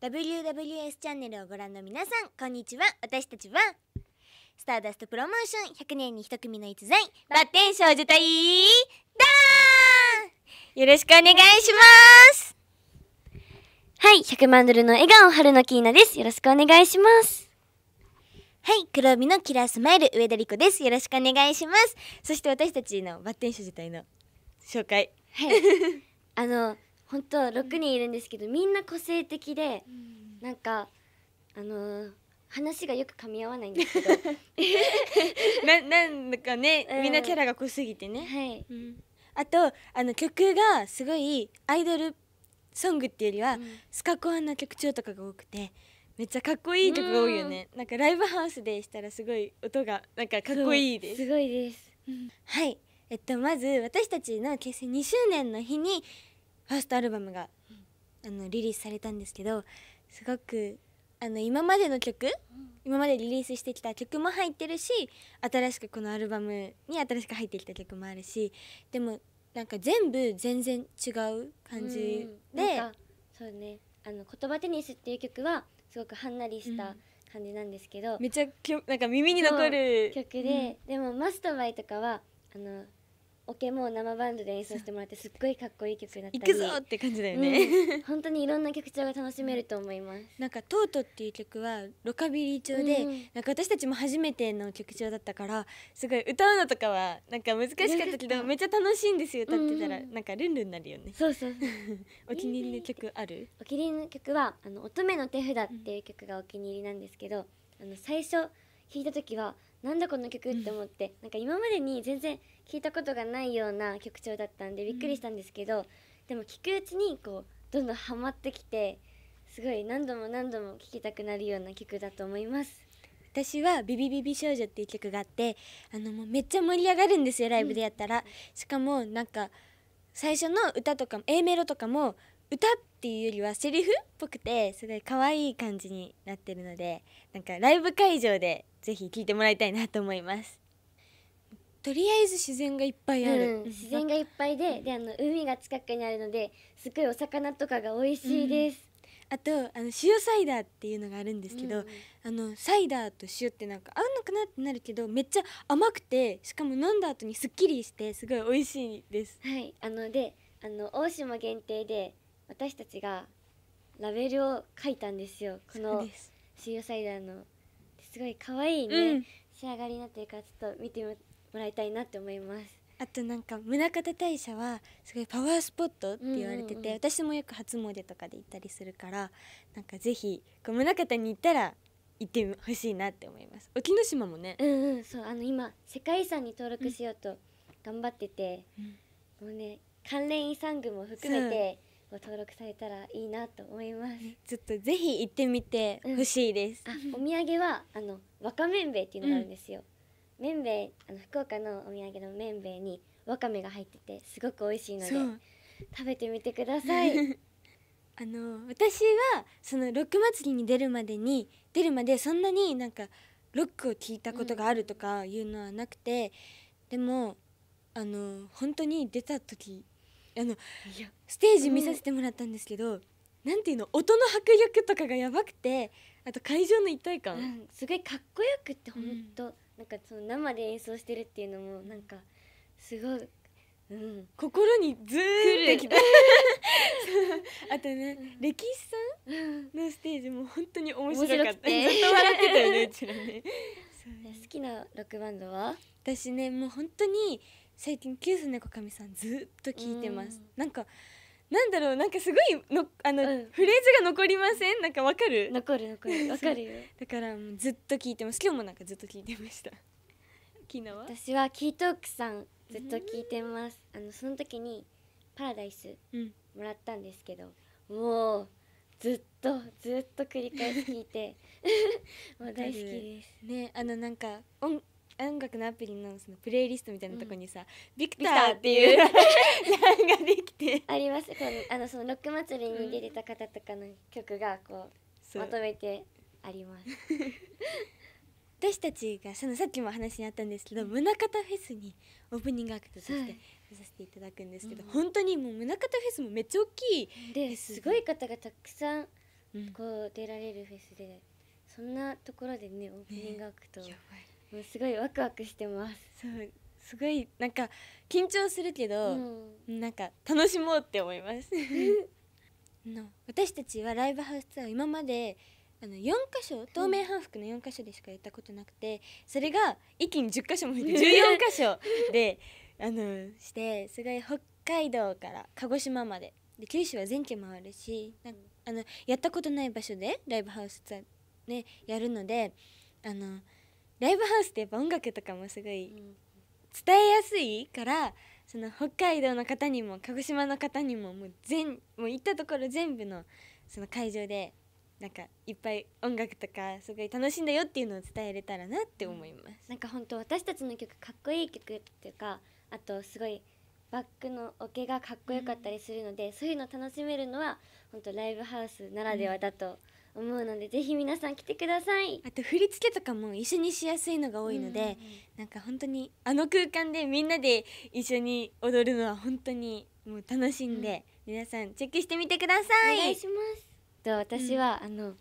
WWS チャンネルをご覧の皆さんこんにちは私たちはスターダストプロモーション100年に一組の逸材バッテン少女隊ダーンよろしくお願いしますはい100万ドルの笑顔春のキーナですよろしくお願いしますはい、黒帯のキラースマイル上田理子です。よろしくお願いします。そして私たちのバッテン所自隊の紹介。はい。あの本当は6人いるんですけどみんな個性的で、うん、なんかあのー、話がよく噛み合わないんですけど ななんかね、うん、みんなキャラが濃すぎてね、はいうん、あとあの曲がすごいアイドルソングっていうよりは、うん、スカコアな曲調とかが多くてめっちゃかっこいい曲が多いよね、なんかライブハウスでしたらすごい音がなんかかっこいいですすごいです、はいえっとまず私たちの結成2周年の日にファーストアルバムが、あのリリースされたんですけどすごくあの今までの曲、今までリリースしてきた曲も入ってるし新しくこのアルバムに新しく入ってきた曲もあるしでもなんか全部全然違う感じで、そうねあの言葉テニスっていう曲はすごくはんなりした感じなんですけど、うん、めちゃきょなんか耳に残る曲で、うん、でも「マストバイ」とかはあのオケも生バンドで演奏してもらってすっごいかっこいい曲だったり行くぞって感じだよね、うん、本当にいろんな曲調が楽しめると思いますなんか「トート」っていう曲はロカビリー調で、うん、なんか私たちも初めての曲調だったからすごい歌うのとかはなんか難しかったけどめっちゃ楽しいんですよ歌ってたら、うん、なんかルンルンになるよねそうそう お気に入りの曲あるお気に入りの曲は「あの乙女の手札」っていう曲がお気に入りなんですけど、あの最初弾いた時はなんだこの曲って思って、なんか今までに全然聞いたことがないような曲調だったんでびっくりしたんですけど、うん、でも聞くうちにこうどんどんハマってきてすごい何度も何度も聴きたくなるような曲だと思います。私は「ビビビビ少女」っていう曲があってあのもうめっちゃ盛り上がるんですよライブでやったら、うん、しかもなんか最初の歌とかも A メロとかも歌っていうよりはセリフっぽくてすごい可愛い感じになってるのでなんかライブ会場でぜひ聴いてもらいたいなと思います。とりあえず自然がいっぱいある、うん、自然がいっぱいでであの海が近くにあるのですごいお魚とかが美味しいです、うん、あとあの塩サイダーっていうのがあるんですけど、うん、あのサイダーと塩ってなんか合うのかなってなるけどめっちゃ甘くてしかも飲んだ後にすっきりしてすごい美味しいですはいあのであの大島限定で私たちがラベルを書いたんですよこの塩サイダーのすごい可愛いね、仕上がりになってるからちょっと見てももらいたいなって思いますあとなんか宗像大社はすごいパワースポットって言われてて、うんうんうん、私もよく初詣とかで行ったりするからなんかぜひ宗像に行ったら行ってほしいなって思います沖ノ島もねうんうんそうあの今世界遺産に登録しようと頑張ってて、うん、もうね関連遺産群も含めて登録されたらいいなと思います、ちょっとぜひ行ってみてほしいです、うん、お土産はあのわかめんべいっていうのがあるんですよ、うんめんべいあの福岡のお土産のめんべいにわかめが入っててすごく美味しいので食べてみてください あの私はそのロック祭りに出るまでに出るまでそんなになんかロックを聞いたことがあるとかいうのはなくて、でもあの本当に出た時あのステージ見させてもらったんですけど、なんていうの音の迫力とかがやばくてあと会場の一体感、うんすごいかっこよくって本当、うんなんかその生で演奏してるっていうのもなんかすごい、うん、心にずーってきた あとね、うん、歴史さんのステージも本当に面白かったずっと笑ってたよねうちらね好きなロックバンドは私ねもう本当に最近キュースかみさんずっと聞いてます、うん、なんかなんだろうなんかすごいのあの、うん、フレーズが残りませんなんかわかる残る残る わかるよだからずっと聞いてます今日もなんかずっと聞いてました昨日は私はキートークさんずっと聞いてます、あのその時にパラダイスもらったんですけど、うん、もうずっとずっと繰り返し聞いて もう大好きですねあのなんか音音楽のアプリのそのプレイリストみたいなとこにさ、ビクターっていう欄ができて ありますこのあのそのロック祭りに出てた方とかの曲がこうまとめてあります 私たちがそのさっきも話にあったんですけど宗像フェスにオープニングアクトとして出させていただくんですけど、はい、本当にもう宗像フェスもめっちゃ大きいですごい方がたくさんこう出られるフェスで、そんなところでねオープニングアクト、ね、もうすごいワクワクしてますそうすごいなんか緊張するけど、うん、なんか楽しもうって思います の私たちはライブハウスツアー今まであの4箇所透明反復の4箇所でしかやったことなくてそれが一気に10箇所も14箇所で あのしてすごい北海道から鹿児島までで九州は全県回るしあのやったことない場所でライブハウスツアー、ね、やるのであの。ライブハウスってやっぱ音楽とかもすごい伝えやすいからその北海道の方にも鹿児島の方にももう全もう行ったところ全部のその会場でなんかいっぱい音楽とかすごい楽しんだよっていうのを伝えれたらなって思います、うん、なんか本当私たちの曲かっこいい曲っていうかあとすごいバックのオケがかっこよかったりするので、うん、そういうの楽しめるのは本当ライブハウスならではだと思うのでぜひ皆さん来てくださいあと振り付けとかも一緒にしやすいのが多いので、うんうん、なんか本当にあの空間でみんなで一緒に踊るのは本当にもう楽しんで、うん、皆さんチェックしてみてくださいお願いしますと私は、うん、あの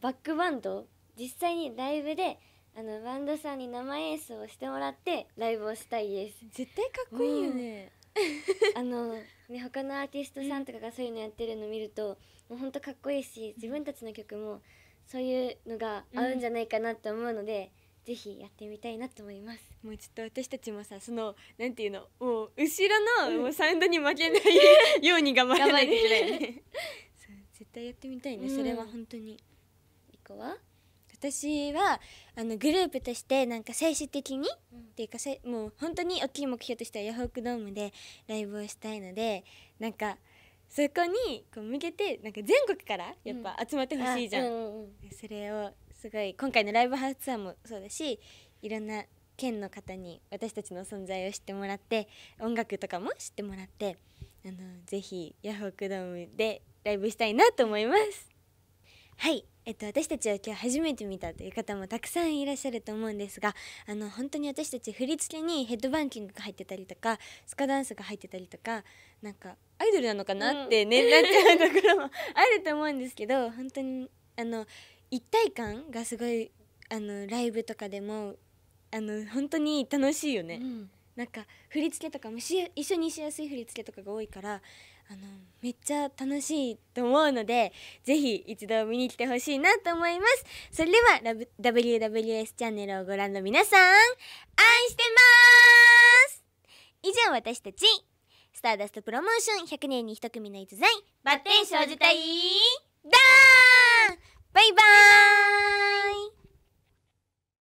バックバンド実際にライブであのバンドさんに生演奏をしてもらってライブをしたいです絶対かっこいいよね、あのね他のアーティストさんとかがそういうのやってるの見るともうほんとかっこいいし自分たちの曲もそういうのが合うんじゃないかなと思うので、ぜひやってみたいなと思いますもうちょっと私たちもさそのなんていうのもう後ろの、うん、もうサウンドに負けない ように頑張らないといけないね絶対やってみたいね、うん、それは本当にリコは私はあのグループとしてなんか最終的に、うん、っていうかもう本当に大きい目標としてはヤフオクドームでライブをしたいのでなんかそこにこう向けてなんか全国からやっぱ集まってほしいじゃん、うんうんうん、それをすごい今回のライブハウスツアーもそうだしいろんな県の方に私たちの存在を知ってもらって音楽とかも知ってもらってあのぜひヤフオクドームでライブしたいなと思います。はい、えっと、私たちは今日初めて見たという方もたくさんいらっしゃると思うんですがあの本当に私たち振り付けにヘッドバンキングが入ってたりとかスカダンスが入ってたりとかなんかアイドルなのかなってね、うん、なっちゃうところも あると思うんですけど本当にあの一体感がすごいあのライブとかでもあの本当に楽しいよね。うんなんか振り付けとかも一緒にしやすい振り付けとかが多いからあのめっちゃ楽しいと思うのでぜひ一度見に来てほしいなと思いますそれでは WWS チャンネルをご覧の皆さん愛してます以上私たちスターダストプロモーション100年に1組の逸材バッテン少女隊だーバイバーイ